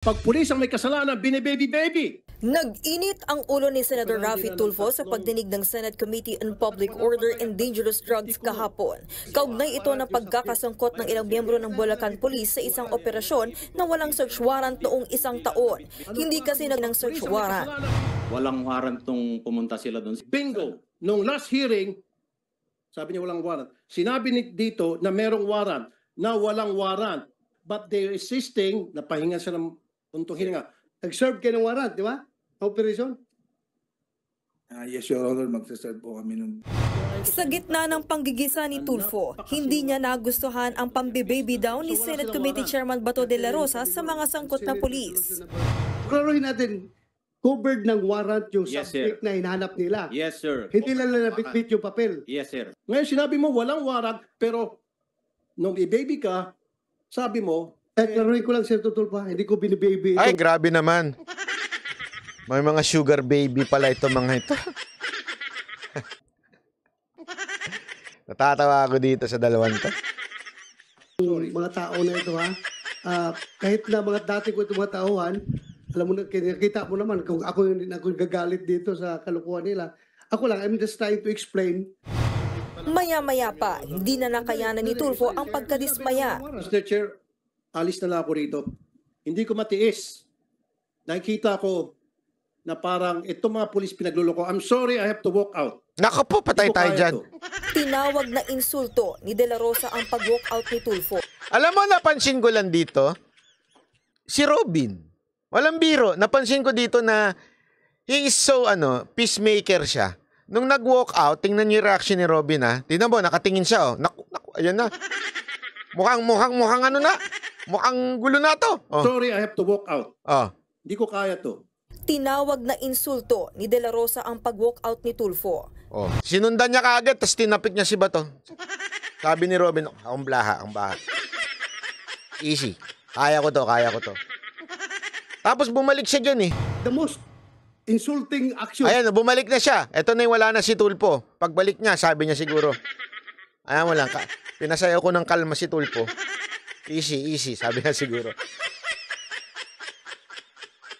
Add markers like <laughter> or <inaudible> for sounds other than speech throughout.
Pag pulis ang may kasalanan, binibaby-baby. Nag-init ang ulo ni Senator Rafi Tulfo sa pagdinig ng Senate Committee on Public Order and Dangerous Drugs kahapon. Kaugnay ito ng pagkakasangkot ng ilang miyembro ng Bulacan Police sa isang operasyon na walang search warrant noong isang taon. Ano hindi kasi nag ng search warrant. Walang warrant nung pumunta sila doon. Bingo! Nung last hearing, sabi niya walang warrant. Sinabi ni dito na merong warrant, na walang warrant. But they're insisting, napahinga siya ng Puntong hininga. Nag-serve kayo ng warrant, di ba? Operation? Ah, yes, Your Honor. Magsaserve po kami nun. Sa gitna ng panggigisa ni Tulfo, hindi niya nagustuhan ang pambibaby down ni Senate Committee Chairman Bato de la Rosa sa mga sangkot na polis. Klarohin natin, covered ng warrant yung yes, subject sir. na hinahanap nila. Yes, sir. Hindi nila okay. nabit-bit yung papel. Yes, sir. Ngayon, sinabi mo walang warrant, pero nung i-baby ka, sabi mo, eh, Laruin ko lang, Sir Tutulpa. Hindi ko binibaby ito. Ay, grabe naman. May mga sugar baby pala ito mga ito. <laughs> Natatawa ako dito sa dalawang to. Sorry, mga tao na ito ha. Uh, kahit na mga dati ko ito mga taohan, alam mo na, kita mo naman kung ako yung, ako yung gagalit dito sa kalukuhan nila. Ako lang, I'm just trying to explain. Maya-maya pa, hindi na nakayanan ni Tulfo ang pagkadismaya. Mr. Chair, alis na lang ako rito. Hindi ko matiis. Nakikita ko na parang ito mga pulis pinagluloko. I'm sorry, I have to walk out. Nako po, patay Hindi tayo dyan. Tinawag na insulto ni De La Rosa ang pag-walk out ni Tulfo. Alam mo, napansin ko lang dito, si Robin. Walang biro. Napansin ko dito na he is so, ano, peacemaker siya. Nung nag-walk out, tingnan niyo yung reaction ni Robin, ha? Ah. Tingnan mo, nakatingin siya, oh. Naku, naku, ayan na. Mukhang, mukhang, mukhang ano na. Mukhang gulo na to. Oh. Sorry, I have to walk out. Ah. Hindi ko kaya to. Tinawag na insulto ni De La Rosa ang pag walk out ni Tulfo. Oh. Sinundan niya kaagad, tapos tinapik niya si Bato. Sabi ni Robin, akong blaha, akong baha. Easy. Kaya ko to, kaya ko to. Tapos bumalik siya dyan eh. The most insulting action. Ayan, bumalik na siya. Ito na yung wala na si Tulpo. Pagbalik niya, sabi niya siguro. Ayan mo lang, ka- pinasayaw ko ng kalma si Tulpo. Easy, easy. Sabi niya siguro.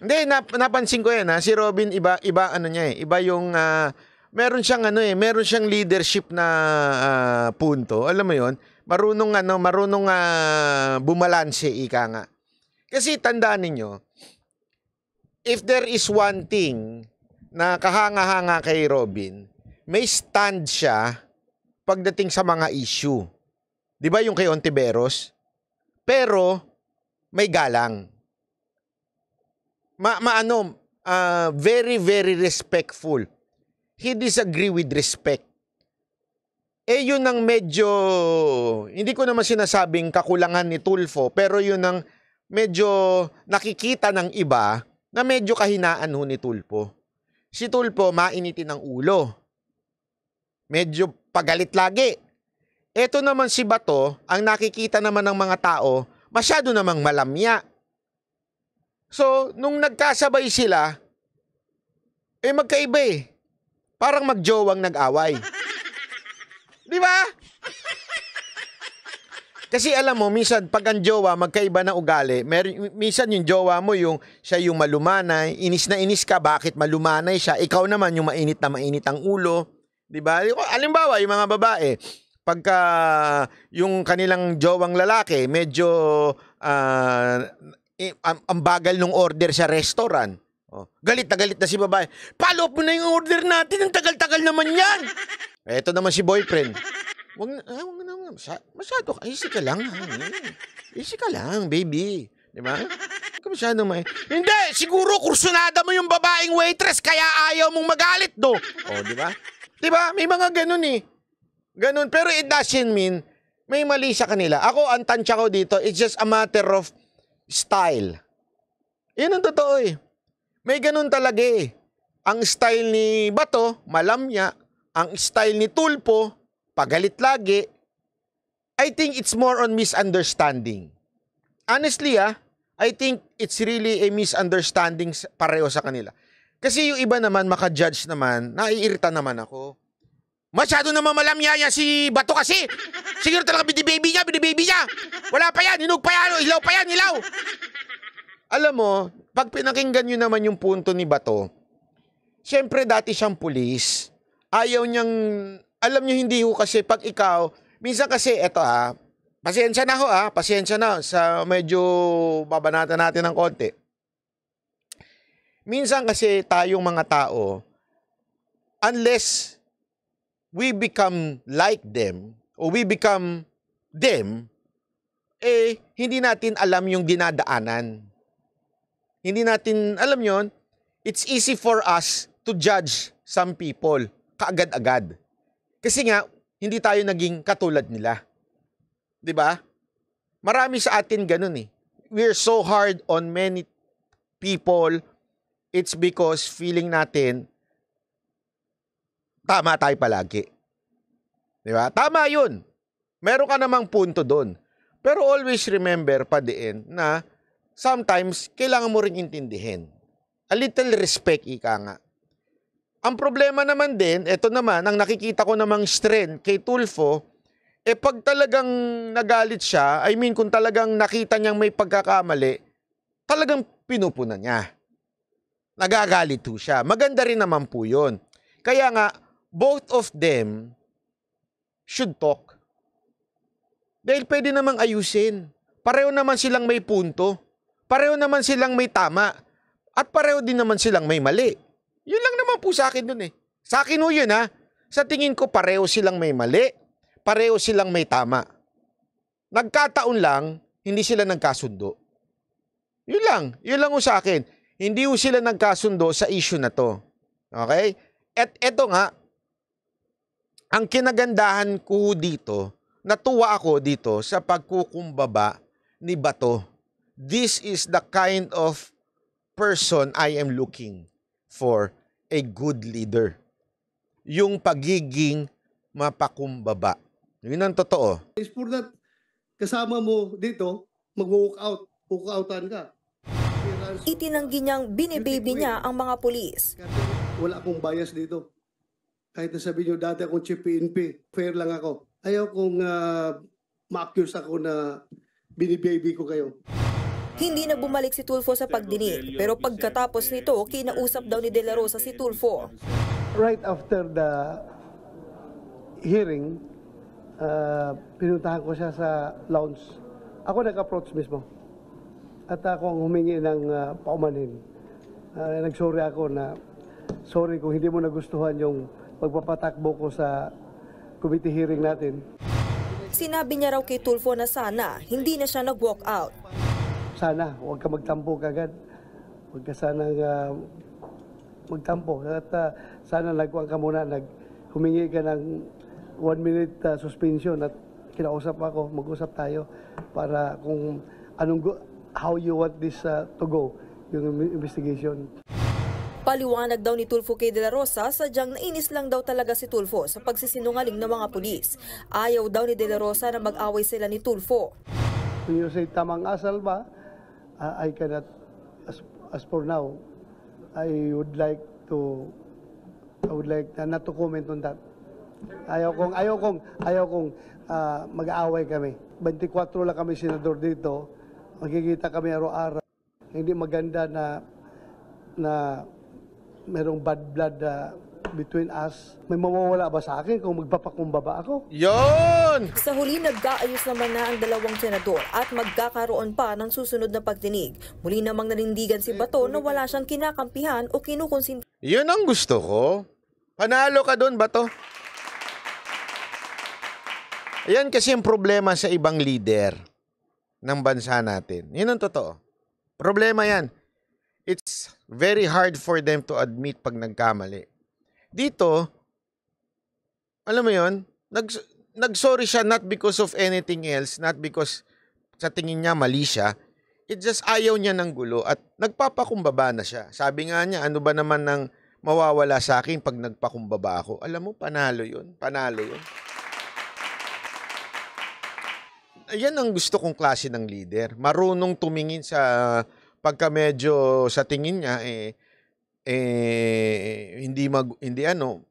Hindi, nap- napansin ko yan ha. Si Robin, iba, iba ano niya eh. Iba yung, uh, meron siyang ano eh, meron siyang leadership na uh, punto. Alam mo yon Marunong ano, marunong uh, bumalanse, ika nga. Kasi tandaan ninyo, if there is one thing na kahanga-hanga kay Robin, may stand siya pagdating sa mga issue. Di ba yung kay Ontiveros? pero may galang. Ma, maano, uh, very, very respectful. He disagree with respect. Eh, yun ang medyo, hindi ko naman sinasabing kakulangan ni Tulfo, pero yun ang medyo nakikita ng iba na medyo kahinaan ho ni Tulfo. Si Tulfo, mainitin ng ulo. Medyo pagalit lagi. Ito naman si Bato, ang nakikita naman ng mga tao, masyado namang malamya. So, nung nagkasabay sila, eh magkaiba eh. Parang magjowang nag-away. <laughs> Di ba? Kasi alam mo, minsan pag ang jowa magkaiba na ugali, mer- minsan yung jowa mo yung siya yung malumanay, inis na inis ka, bakit malumanay siya? Ikaw naman yung mainit na mainit ang ulo. Di ba? Alimbawa, yung mga babae, pagka yung kanilang jowang lalaki medyo uh, ang, bagal ng order sa restaurant. Oh, galit na galit na si babae. Follow up mo na yung order natin. Ang tagal-tagal naman yan. Ito naman si boyfriend. Wag na, ah, wag na, masyado, masyado ka. Easy ka lang. Ha? Easy ka lang, baby. Di ba? ka masyadong may... Hindi! Siguro kursunada mo yung babaeng waitress kaya ayaw mong magalit, do. O, oh, di ba? Di ba? May mga ganun eh. Ganun. Pero it doesn't mean may mali sa kanila. Ako, ang tansya ko dito, it's just a matter of style. Yun ang totoo eh. May ganun talaga eh. Ang style ni Bato, malamya. Ang style ni Tulpo, pagalit lagi. I think it's more on misunderstanding. Honestly ah, I think it's really a misunderstanding pareho sa kanila. Kasi yung iba naman, makajudge naman, naiirita naman ako Masyado na mamalamyaya si Bato kasi. Siguro talaga binibaby niya, binibaby niya. Wala pa yan, hinog pa yan, ilaw pa yan, ilaw. Alam mo, pag pinakinggan nyo naman yung punto ni Bato, siyempre dati siyang pulis, ayaw niyang, alam nyo hindi ho kasi pag ikaw, minsan kasi, eto ha, pasensya na ho ha, pasensya na sa medyo babanatan natin ng konti. Minsan kasi tayong mga tao, unless we become like them or we become them, eh, hindi natin alam yung dinadaanan. Hindi natin alam yon. It's easy for us to judge some people kaagad-agad. Kasi nga, hindi tayo naging katulad nila. 'Di ba? Marami sa atin ganun eh. We're so hard on many people. It's because feeling natin tama tayo palagi. Di ba? Tama yun. Meron ka namang punto doon. Pero always remember pa din na sometimes kailangan mo rin intindihin. A little respect, ika nga. Ang problema naman din, ito naman, ang nakikita ko namang strength kay Tulfo, eh pag talagang nagalit siya, I mean kung talagang nakita niyang may pagkakamali, talagang pinupunan niya. Nagagalit po siya. Maganda rin naman po yun. Kaya nga, both of them should talk. Dahil pwede namang ayusin. Pareho naman silang may punto. Pareho naman silang may tama. At pareho din naman silang may mali. Yun lang naman po sa akin dun eh. Sa akin ho yun ha. Sa tingin ko pareho silang may mali. Pareho silang may tama. Nagkataon lang, hindi sila nagkasundo. Yun lang. Yun lang ho sa akin. Hindi ho sila nagkasundo sa issue na to. Okay? At eto nga, ang kinagandahan ko dito, natuwa ako dito sa pagkukumbaba ni Bato. This is the kind of person I am looking for a good leader. Yung pagiging mapakumbaba. Yun ang totoo. Is for that kasama mo dito, mag-walk out, walk outan ka. Itinanggi niyang binibaby niya ang mga pulis. Wala akong bias dito kahit na sabi nyo dati akong chief PNP, fair lang ako. Ayaw kong uh, ma-accuse ako na binibaby ko kayo. Hindi na bumalik si Tulfo sa pagdinig, pero pagkatapos nito, kinausap daw ni De La Rosa si Tulfo. Right after the hearing, uh, pinuntahan ko siya sa lounge. Ako nag-approach mismo. At ako ang humingi ng uh, paumanhin. Uh, nagsorry ako na, sorry kung hindi mo nagustuhan yung pagpapatakbo ko sa committee hearing natin. Sinabi niya raw kay Tulfo na sana hindi na siya nag-walk out. Sana, huwag ka magtampo kagad. Huwag ka sana uh, magtampo. At uh, sana nagkuhan ka muna, nag, humingi ka ng one-minute uh, ah, suspension at kinausap ako, mag-usap tayo para kung anong, how you want this uh, to go, yung investigation. Paliwanag daw ni Tulfo K. De La Rosa, sadyang nainis lang daw talaga si Tulfo sa pagsisinungaling ng mga pulis. Ayaw daw ni De La Rosa na mag-away sila ni Tulfo. When you say tamang asal ba, uh, I cannot, as, as for now, I would like to, I would like uh, not to comment on that. Ayaw kong, ayaw kong, ayaw kong uh, mag-aaway kami. 24 lang kami senador dito, magkikita kami araw-araw. Hindi maganda na, na merong bad blood uh, between us, may mawawala ba sa akin kung magpapakumbaba ako? Yon! Sa huli, nagkaayos naman na ang dalawang senador at magkakaroon pa ng susunod na pagdinig. Muli namang nanindigan si Bato na wala siyang kinakampihan o kinukonsinti. Yun ang gusto ko. Panalo ka doon, Bato. Yan kasi yung problema sa ibang leader ng bansa natin. Yun ang totoo. Problema yan. Very hard for them to admit pag nagkamali. Dito, alam mo yon nag, nag-sorry siya not because of anything else, not because sa tingin niya mali siya. It just ayaw niya ng gulo at nagpapakumbaba na siya. Sabi nga niya, ano ba naman ng mawawala sa akin pag nagpakumbaba ako? Alam mo, panalo yun. Panalo yun. Ayan ang gusto kong klase ng leader. Marunong tumingin sa pagka medyo sa tingin niya eh, eh hindi mag hindi ano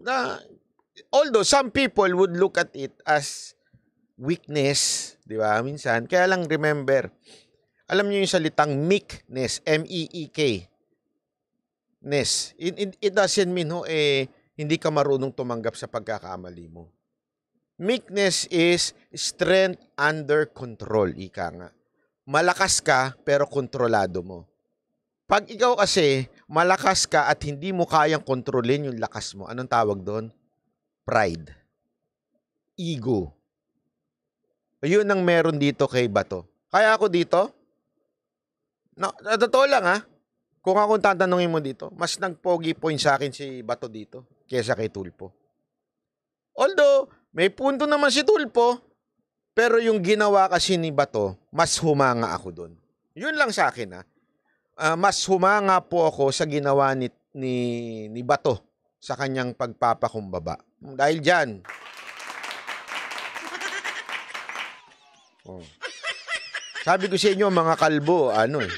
na although some people would look at it as weakness, 'di ba? Minsan, kaya lang remember. Alam niyo yung salitang meekness, M E E K. Ness. It, it, it doesn't mean ho oh, eh hindi ka marunong tumanggap sa pagkakamali mo. Meekness is strength under control, ika nga malakas ka pero kontrolado mo. Pag ikaw kasi, malakas ka at hindi mo kayang kontrolin yung lakas mo, anong tawag doon? Pride. Ego. Yun ang meron dito kay Bato. Kaya ako dito, na, na totoo lang ha, kung akong tatanungin mo dito, mas nagpogi point sa akin si Bato dito kesa kay Tulpo. Although, may punto naman si Tulpo, pero yung ginawa kasi ni Bato, mas humanga ako doon. Yun lang sa akin Ah. Uh, mas humanga po ako sa ginawa ni, ni, ni Bato sa kanyang pagpapakumbaba. Dahil dyan. Oh. Sabi ko sa inyo, mga kalbo, ano eh.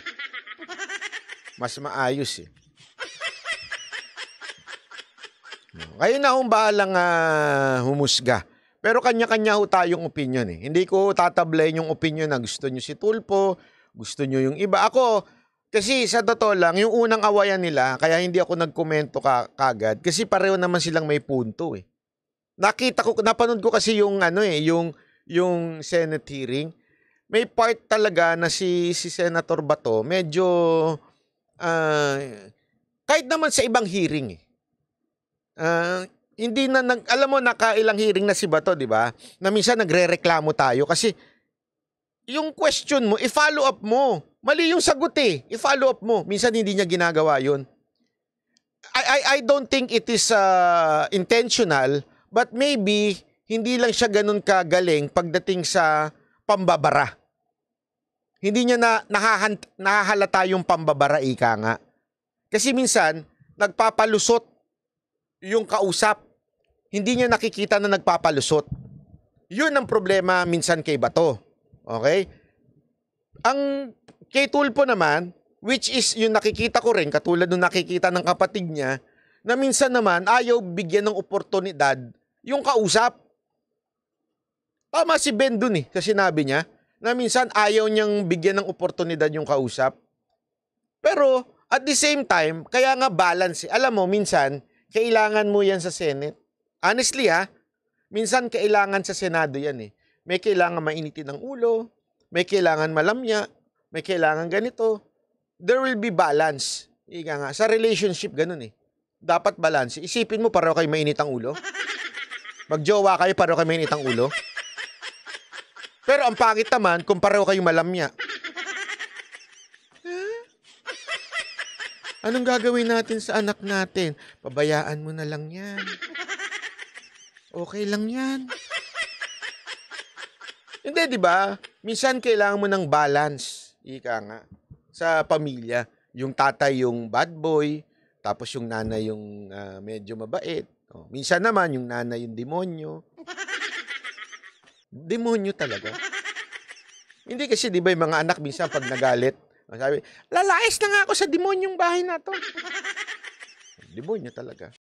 Mas maayos eh. Kayo na hong balang uh, ah, humusga pero kanya-kanya ho tayong opinion eh. Hindi ko tatablayin yung opinion na gusto nyo si Tulpo, gusto nyo yung iba. Ako, kasi sa totoo lang, yung unang awayan nila, kaya hindi ako nagkomento ka kagad, kasi pareho naman silang may punto eh. Nakita ko, napanood ko kasi yung ano eh, yung, yung Senate hearing. May part talaga na si, si Senator Bato, medyo, uh, kahit naman sa ibang hearing eh. Uh, hindi na nag alam mo nakailang hearing na si Bato, 'di ba? Na minsan nagrereklamo tayo kasi yung question mo, i-follow up mo. Mali yung sagot eh. I-follow up mo. Minsan hindi niya ginagawa 'yon. I I I don't think it is uh, intentional, but maybe hindi lang siya ganun kagaling pagdating sa pambabara. Hindi niya na nahahant, nahahalata yung pambabara ika nga. Kasi minsan nagpapalusot yung kausap hindi niya nakikita na nagpapalusot. Yun ang problema minsan kay Bato. Okay? Ang kay Tulpo naman, which is yung nakikita ko rin, katulad ng nakikita ng kapatid niya, na minsan naman ayaw bigyan ng oportunidad yung kausap. Tama si Ben dun eh, sa sinabi niya, na minsan ayaw niyang bigyan ng oportunidad yung kausap. Pero at the same time, kaya nga balance. Eh. Alam mo, minsan, kailangan mo yan sa Senate Honestly ha, ah, minsan kailangan sa Senado yan eh. May kailangan mainitin ng ulo, may kailangan malamya, may kailangan ganito. There will be balance. Ika nga, sa relationship ganun eh. Dapat balance. Isipin mo pareho kayo mainit ang ulo. Magjowa kayo pareho kayo mainit ang ulo. Pero ang pangit naman kung pareho kayo malamya. Anong gagawin natin sa anak natin? Pabayaan mo na lang yan. Okay lang yan. Hindi, di ba? Minsan kailangan mo ng balance, ika nga, sa pamilya. Yung tatay yung bad boy, tapos yung nanay yung uh, medyo mabait. Oh, minsan naman yung nanay yung demonyo. demonyo talaga. Hindi kasi di ba yung mga anak minsan pag nagalit, sabi, lalais na nga ako sa demonyong bahay na to. demonyo talaga.